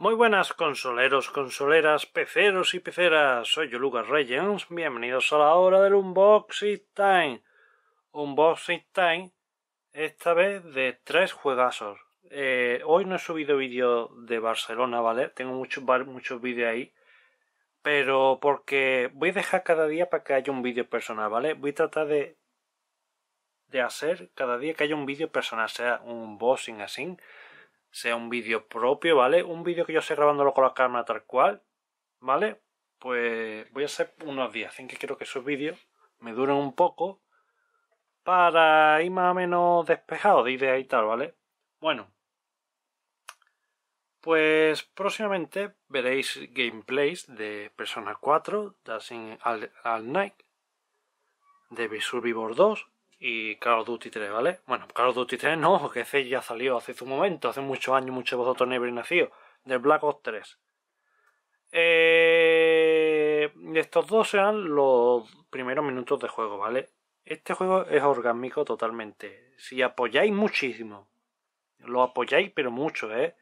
Muy buenas consoleros, consoleras, peceros y peceras, soy yo Lucas Reyes, bienvenidos a la hora del Unboxing Time. Unboxing Time, esta vez de tres juegazos. Eh, hoy no he subido vídeo de Barcelona, ¿vale? Tengo muchos, muchos vídeos ahí, pero porque voy a dejar cada día para que haya un vídeo personal, ¿vale? Voy a tratar de, de hacer cada día que haya un vídeo personal, sea un unboxing así sea un vídeo propio, ¿vale? Un vídeo que yo esté grabándolo con la cámara tal cual, ¿vale? Pues voy a hacer unos días, en que quiero que esos vídeos me duren un poco para ir más o menos despejado de ideas y tal, ¿vale? Bueno, pues próximamente veréis gameplays de Persona 4, de Al Night, de Survivor 2, y Call of Duty 3, ¿vale? Bueno, Call of Duty 3 no, que ese ya salió hace su momento, hace muchos años, muchos de vosotros no habéis nacido, de Black Ops 3. Eh, estos dos serán los primeros minutos de juego, ¿vale? Este juego es orgánico totalmente. Si apoyáis muchísimo, lo apoyáis, pero mucho, ¿eh?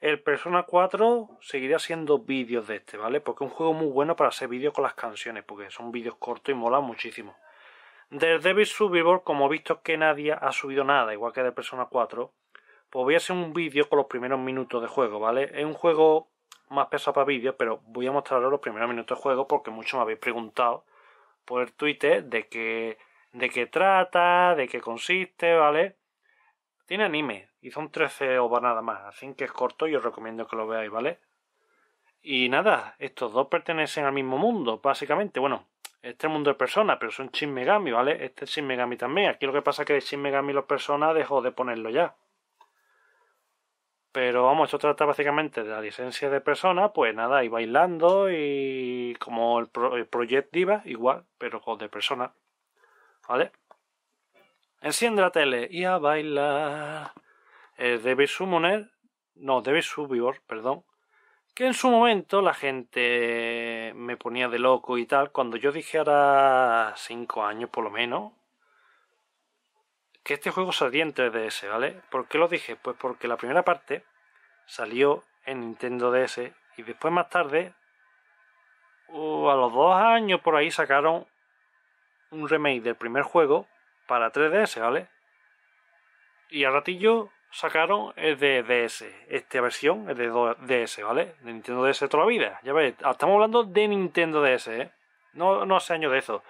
El Persona 4 seguirá haciendo vídeos de este, ¿vale? Porque es un juego muy bueno para hacer vídeos con las canciones, porque son vídeos cortos y mola muchísimo. De Devil Survivor, como visto que nadie ha subido nada, igual que de Persona 4, pues voy a hacer un vídeo con los primeros minutos de juego, ¿vale? Es un juego más pesado para vídeo, pero voy a mostraros los primeros minutos de juego porque muchos me habéis preguntado por el Twitter este de qué, de qué trata, de qué consiste, ¿vale? Tiene anime y son 13 va nada más, así que es corto y os recomiendo que lo veáis, ¿vale? Y nada, estos dos pertenecen al mismo mundo, básicamente. Bueno, este mundo de personas, pero son Shin Megami, ¿vale? Este es Shin Megami también. Aquí lo que pasa es que de Shin Megami los personas dejó de ponerlo ya. Pero vamos, esto trata básicamente de la licencia de persona, pues nada, y bailando y como el, proyecto Diva, igual, pero con de persona. ¿Vale? Enciende la tele y a bailar. Eh, David Summoner, no, debes subir, perdón, que en su momento la gente me ponía de loco y tal, cuando yo dije ahora 5 años por lo menos, que este juego salía en 3DS, ¿vale? ¿Por qué lo dije? Pues porque la primera parte salió en Nintendo DS y después más tarde, uh, a los dos años por ahí sacaron un remake del primer juego para 3DS, ¿vale? Y al ratillo sacaron el de DS. Esta versión es de DS, ¿vale? De Nintendo DS toda la vida. Ya veis, estamos hablando de Nintendo DS, ¿eh? No, no hace años de eso.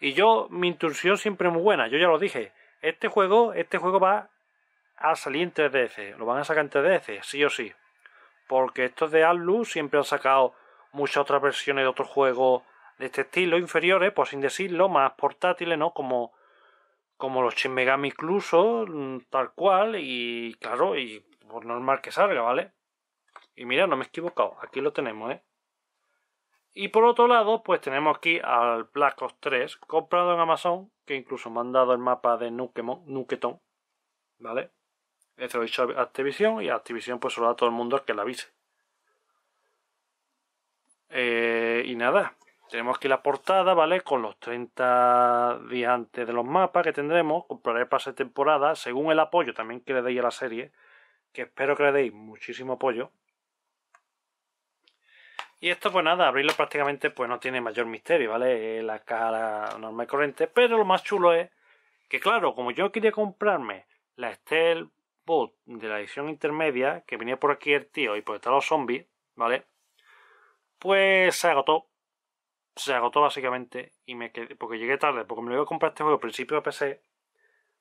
Y yo, mi intuición siempre es muy buena, yo ya lo dije. Este juego, este juego va a salir en 3DS. Lo van a sacar en 3DS, sí o sí. Porque estos de Atlus siempre han sacado muchas otras versiones de otros juegos de este estilo, inferiores, por pues sin decirlo, más portátiles, ¿no? Como como los Shin Megami incluso, mm, tal cual, y claro, y por pues normal que salga, ¿vale? Y mira, no me he equivocado, aquí lo tenemos, ¿eh? Y por otro lado, pues tenemos aquí al Black 3, comprado en Amazon, que incluso me han dado el mapa de Nukemon, ¿vale? Eso este lo he dicho a Activision, y Activision pues lo da a todo el mundo que la avise. Eh, y nada, tenemos aquí la portada, ¿vale? Con los 30 días antes de los mapas que tendremos. Compraré pase temporada, según el apoyo también que le deis a la serie. Que espero que le deis muchísimo apoyo. Y esto, pues nada, abrirlo prácticamente pues no tiene mayor misterio, ¿vale? La caja normal y corriente. Pero lo más chulo es que, claro, como yo quería comprarme la Estel Boot de la edición intermedia, que venía por aquí el tío y por estar los zombies, ¿vale? Pues se agotó se agotó básicamente y me quedé, porque llegué tarde, porque me lo iba a comprar este juego al principio a PC,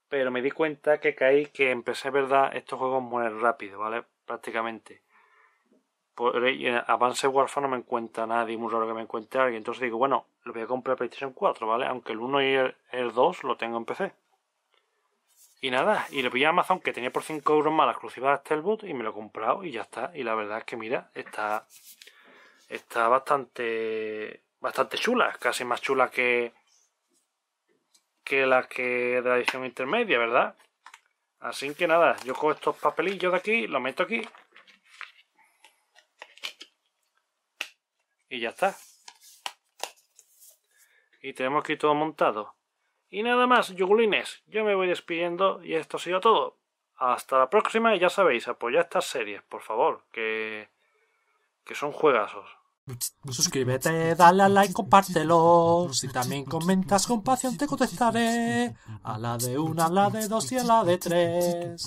pero me di cuenta que caí que empecé, verdad, estos juegos mueren rápido, ¿vale? Prácticamente. Por, eh, eh, Avance Warfare no me encuentra nadie, muy raro que me encuentre alguien, entonces digo, bueno, lo voy a comprar PlayStation 4, ¿vale? Aunque el 1 y el, 2 lo tengo en PC. Y nada, y lo pillé a Amazon que tenía por 5 euros más la exclusiva de boot y me lo he comprado y ya está. Y la verdad es que mira, está, está bastante bastante chula, casi más chula que, que la que de la edición intermedia, ¿verdad? Así que nada, yo cojo estos papelillos de aquí, los meto aquí. Y ya está. Y tenemos aquí todo montado. Y nada más, yugulines, yo me voy despidiendo y esto ha sido todo. Hasta la próxima y ya sabéis, apoyad estas series, por favor, que, que son juegazos. Suscríbete, dale a like, compártelo. Si también comentas con pasión, te contestaré. A la de una, a la de dos y a la de tres.